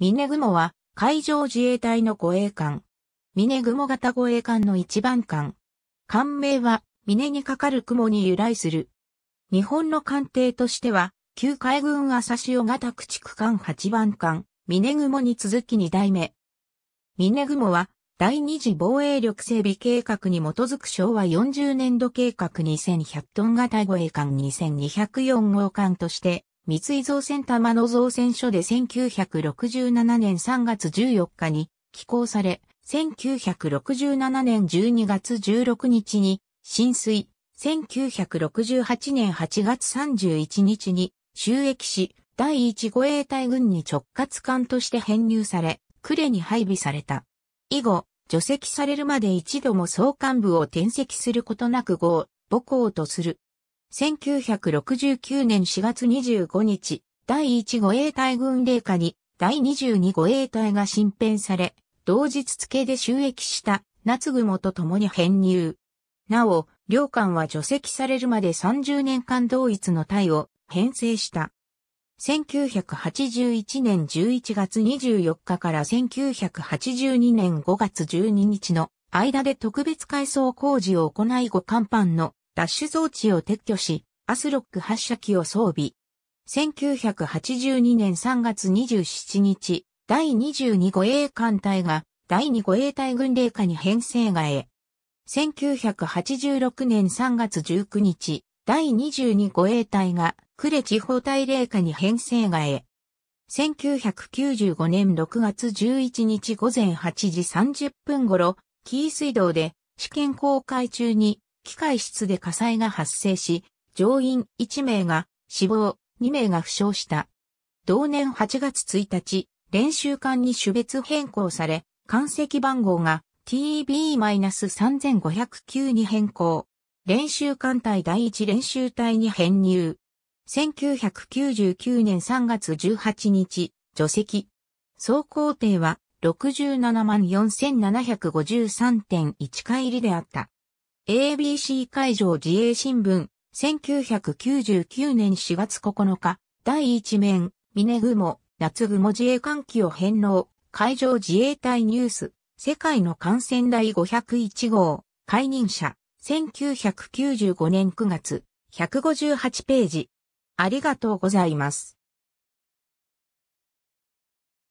ミネグモは海上自衛隊の護衛艦。ミネグモ型護衛艦の一番艦。艦名は峰にかかる雲に由来する。日本の艦艇としては、旧海軍朝潮型駆逐艦8番艦、ミネグモに続き2代目。ミネグモは第二次防衛力整備計画に基づく昭和40年度計画2100トン型護衛艦2204号艦として三井造船玉野造船所で1967年3月14日に寄港され、1967年12月16日に浸水、1968年8月31日に収益し、第一護衛隊軍に直轄艦として編入され、呉に配備された。以後、除籍されるまで一度も総幹部を転籍することなく号、母校とする。1969年4月25日、第1護衛隊軍令下に第22護衛隊が新編され、同日付で収益した夏雲と共に編入。なお、両艦は除籍されるまで30年間同一の隊を編成した。1981年11月24日から1982年5月12日の間で特別改装工事を行い5甲板のダッシュ装置を撤去し、アスロック発射機を装備。1982年3月27日、第22護衛艦隊が第2護衛隊軍令下に編成がへ。1986年3月19日、第22護衛隊が呉地方隊令下に編成がへ。1995年6月11日午前8時30分頃、紀伊水道で試験公開中に機械室で火災が発生し、乗員1名が死亡、2名が負傷した。同年8月1日、練習艦に種別変更され、艦籍番号が TB-3509 に変更。練習艦隊第1練習隊に編入。1999年3月18日、除籍。総工程は67万4753.1回入りであった。ABC 海上自衛新聞、1999年4月9日、第1面、峰雲、夏雲自衛艦機を返納、海上自衛隊ニュース、世界の感染第501号、解任者、1995年9月、158ページ。ありがとうございます。